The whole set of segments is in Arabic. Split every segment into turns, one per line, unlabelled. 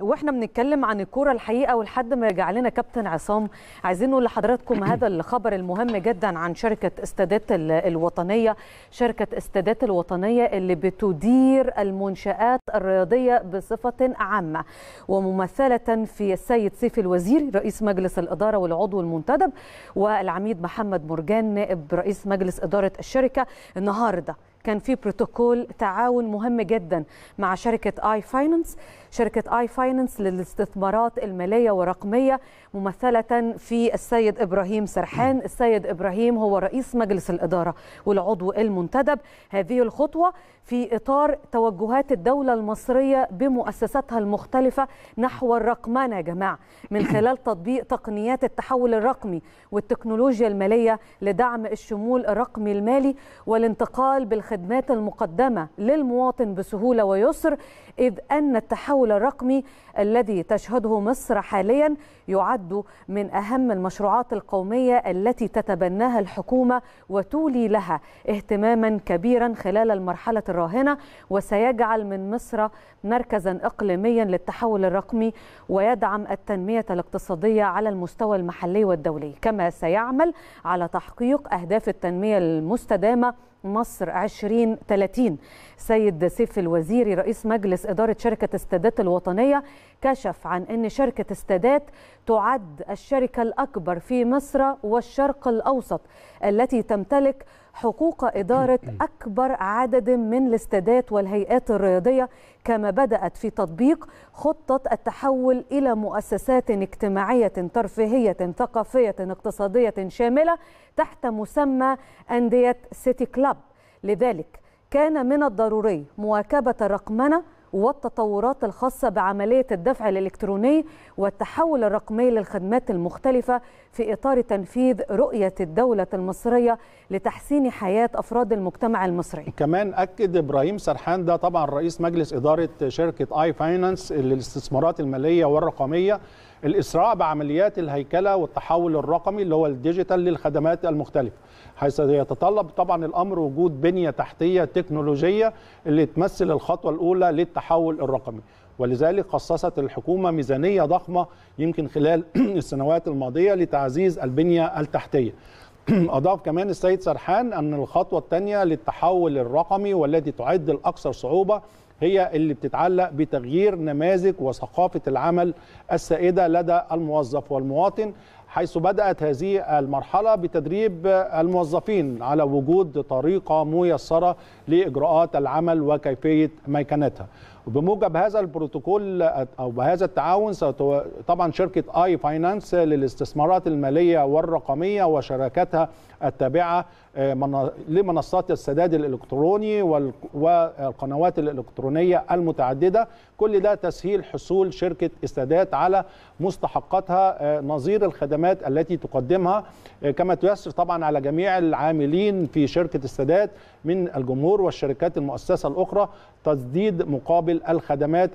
واحنا بنتكلم عن الكوره الحقيقه ولحد ما يرجع لنا كابتن عصام عايزين نقول لحضراتكم هذا الخبر المهم جدا عن شركه استادات الوطنيه شركه استادات الوطنيه اللي بتدير المنشات الرياضيه بصفه عامه وممثله في السيد سيف الوزير رئيس مجلس الاداره والعضو المنتدب والعميد محمد مرجان نائب رئيس مجلس اداره الشركه النهارده كان في بروتوكول تعاون مهم جدا مع شركه اي فاينانس شركه اي فاينانس للاستثمارات الماليه والرقميه ممثله في السيد ابراهيم سرحان السيد ابراهيم هو رئيس مجلس الاداره والعضو المنتدب هذه الخطوه في اطار توجهات الدوله المصريه بمؤسساتها المختلفه نحو الرقمنه يا جماعه من خلال تطبيق تقنيات التحول الرقمي والتكنولوجيا الماليه لدعم الشمول الرقمي المالي والانتقال بالخ الخدمات المقدمة للمواطن بسهولة ويسر إذ أن التحول الرقمي الذي تشهده مصر حاليا يعد من أهم المشروعات القومية التي تتبناها الحكومة وتولي لها اهتماما كبيرا خلال المرحلة الراهنة وسيجعل من مصر مركزا إقليميا للتحول الرقمي ويدعم التنمية الاقتصادية على المستوى المحلي والدولي كما سيعمل على تحقيق أهداف التنمية المستدامة مصر 2030 سيد سيف الوزيري رئيس مجلس إدارة شركة السادات الوطنية كشف عن أن شركة استادات تعد الشركة الأكبر في مصر والشرق الأوسط التي تمتلك حقوق إدارة أكبر عدد من الاستادات والهيئات الرياضية كما بدأت في تطبيق خطة التحول إلى مؤسسات اجتماعية ترفيهية ثقافية اقتصادية شاملة تحت مسمى أندية سيتي كلاب لذلك كان من الضروري مواكبة الرقمنة والتطورات الخاصة بعملية الدفع الإلكتروني والتحول الرقمي للخدمات المختلفة في إطار تنفيذ رؤية الدولة المصرية لتحسين حياة أفراد المجتمع
المصري كمان أكد إبراهيم سرحان ده طبعا رئيس مجلس إدارة شركة آي فاينانس للاستثمارات المالية والرقمية الاسراع بعمليات الهيكله والتحول الرقمي اللي هو الديجيتال للخدمات المختلفه حيث يتطلب طبعا الامر وجود بنيه تحتيه تكنولوجيه اللي تمثل الخطوه الاولى للتحول الرقمي ولذلك خصصت الحكومه ميزانيه ضخمه يمكن خلال السنوات الماضيه لتعزيز البنيه التحتيه أضاف كمان السيد سرحان أن الخطوة الثانية للتحول الرقمي والتي تعد الأكثر صعوبة هي اللي بتتعلق بتغيير نماذج وثقافة العمل السائدة لدى الموظف والمواطن حيث بدأت هذه المرحلة بتدريب الموظفين على وجود طريقة ميسرة لإجراءات العمل وكيفية ميكانتها وبموجب هذا البروتوكول او بهذا التعاون طبعا شركه اي فاينانس للاستثمارات الماليه والرقميه وشراكتها التابعه آه، لمنصات السداد الالكتروني والقنوات الالكترونيه المتعدده كل ده تسهيل حصول شركه السداد على مستحقاتها آه، نظير الخدمات التي تقدمها آه، كما تيسر طبعا على جميع العاملين في شركه السداد من الجمهور والشركات المؤسسه الاخرى تسديد مقابل مقابل الخدمات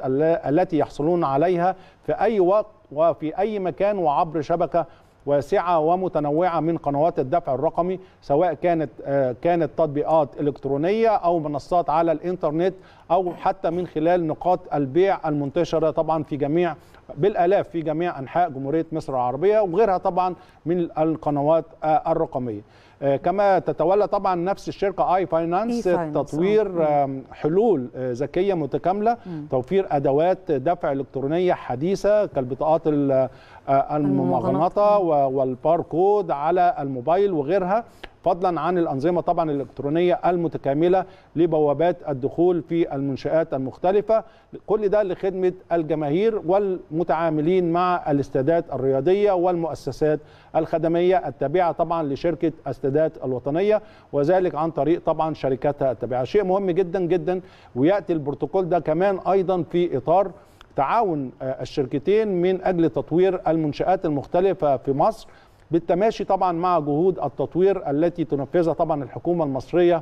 التي يحصلون عليها في أي وقت وفي أي مكان وعبر شبكة واسعة ومتنوعة من قنوات الدفع الرقمي سواء كانت آه، كانت تطبيقات إلكترونية أو منصات على الإنترنت أو حتى من خلال نقاط البيع المنتشرة طبعا في جميع بالالاف في جميع انحاء جمهوريه مصر العربيه وغيرها طبعا من القنوات آه، الرقميه آه، كما تتولى طبعا نفس الشركه اي فاينانس تطوير آه. حلول ذكيه متكامله توفير ادوات دفع الكترونيه حديثه كالبطاقات الممغنطه والباركود على الموبايل وغيرها فضلا عن الأنظمة طبعا الإلكترونية المتكاملة لبوابات الدخول في المنشآت المختلفة كل ده لخدمة الجماهير والمتعاملين مع الاستادات الرياضية والمؤسسات الخدمية التابعة طبعا لشركة استادات الوطنية وذلك عن طريق طبعا شركاتها التابعة شيء مهم جدا جدا ويأتي البروتوكول ده كمان أيضا في إطار تعاون آه، الشركتين من أجل تطوير المنشآت المختلفة في مصر بالتماشي طبعا مع جهود التطوير التي تنفذها طبعا الحكومه المصريه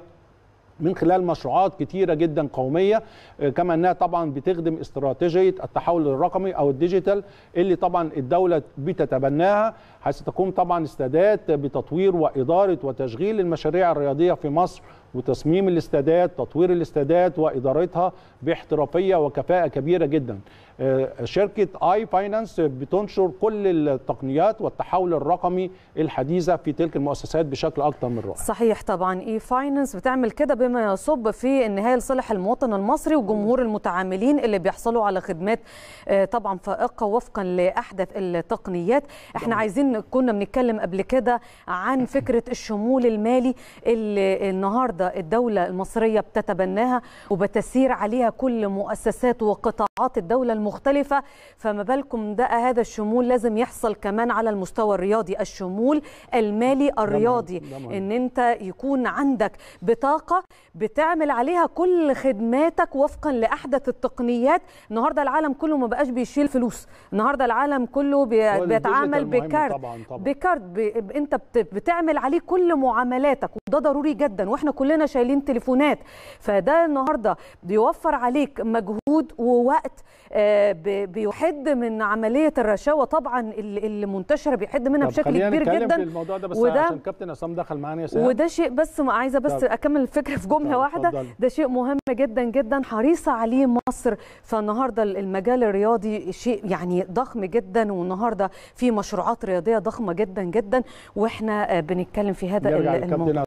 من خلال مشروعات كتيرة جدا قومية آه، كما أنها طبعا بتخدم استراتيجية التحول الرقمي أو الديجيتال اللي طبعا الدولة بتتبناها حيث تقوم طبعا استادات بتطوير وإدارة وتشغيل المشاريع الرياضية في مصر وتصميم الاستادات تطوير الاستادات وادارتها باحترافيه وكفاءه كبيره جدا آه، شركه اي فاينانس بتنشر كل التقنيات والتحول الرقمي الحديثه في تلك المؤسسات بشكل اكثر من رائع
صحيح طبعا اي e فاينانس بتعمل كده بما يصب في النهايه لصالح المواطن المصري وجمهور المتعاملين اللي بيحصلوا على خدمات آه، طبعا فائقه وفقا لاحدث التقنيات احنا نعم. عايزين كنا بنتكلم قبل كده عن فكره الشمول المالي اللي النهارده الدوله المصريه بتتبناها وبتسير عليها كل مؤسسات وقطاعات الدوله المختلفه فما بالكم ده هذا الشمول لازم يحصل كمان على المستوى الرياضي الشمول المالي الرياضي ان انت يكون عندك بطاقه بتعمل عليها كل خدماتك وفقا لاحدث التقنيات النهارده العالم كله ما بقاش بيشيل فلوس النهارده العالم كله بيتعامل بكارت بكارت انت بتعمل عليه كل معاملاتك وده ضروري جدا واحنا كلنا كلنا شايلين تليفونات فده النهارده بيوفر عليك مجهود ووقت آه، بيحد من عمليه الرشاوه طبعا اللي منتشره بيحد منها بشكل كبير جدا الموضوع ده بس وده عشان
كابتن عصام دخل معانا يا وده شيء
بس عايزه بس طب. اكمل الفكره في جمله واحده طب. ده شيء مهم جدا جدا حريصه عليه مصر فالنهارده المجال الرياضي شيء يعني ضخم جدا والنهارده في مشروعات رياضيه ضخمه جدا جدا واحنا آه، بنتكلم في هذا الموضوع